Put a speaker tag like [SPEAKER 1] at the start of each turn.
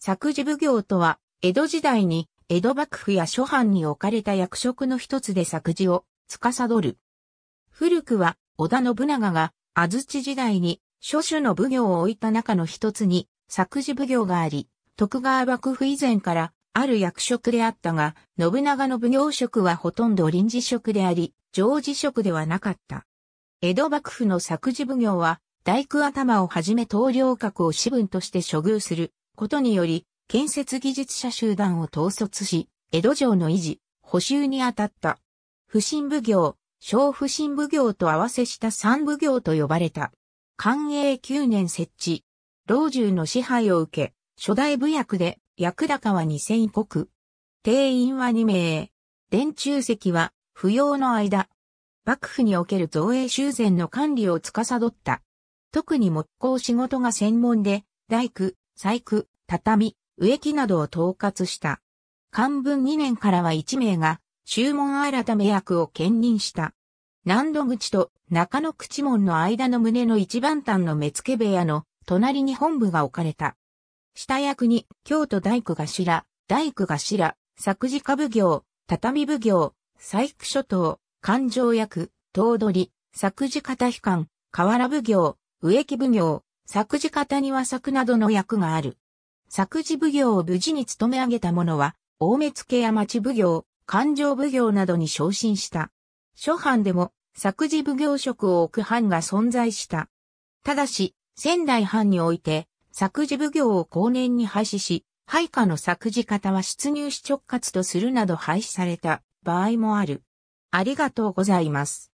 [SPEAKER 1] 作事奉行とは、江戸時代に江戸幕府や諸藩に置かれた
[SPEAKER 2] 役職の一つで作事を司る。古くは織田信長が安土時代に諸種の奉行を置いた中の一つに作事奉行があり、徳川幕府以前からある役職であったが、信長の奉行職はほとんど臨時職であり、常時職ではなかった。江戸幕府の作事奉行は、大工頭をはじめ棟梁格を私分として処遇することにより、建設技術者集団を統率し、江戸城の維持、補修に当たった。不審奉行、小不審奉行と合わせした三奉行と呼ばれた。寛永九年設置。老中の支配を受け、初代部役で、役高は二千国。定員は二名。電中席は、不要の間。幕府における造営修繕の管理を司った。特に木工仕事が専門で、大工、細工、畳、植木などを統括した。漢文2年からは1名が、注文改め役を兼任した。南戸口と中野口門の間の胸の一番端の目付部屋の隣に本部が置かれた。下役に京都大工頭、大工頭、作事家奉行、畳奉行、細工諸島、勘定役、頭取、作事家大官、河原奉行、植木奉行、作事方には作などの役がある。作事奉行を無事に務め上げた者は、大目付や町奉行、勘定奉行などに昇進した。諸藩でも、作事奉行職を置く藩が存在した。ただし、仙台藩において、作事奉行を後年に廃止し、配下の作事方は出入し直轄とするなど廃止された
[SPEAKER 1] 場合もある。ありがとうございます。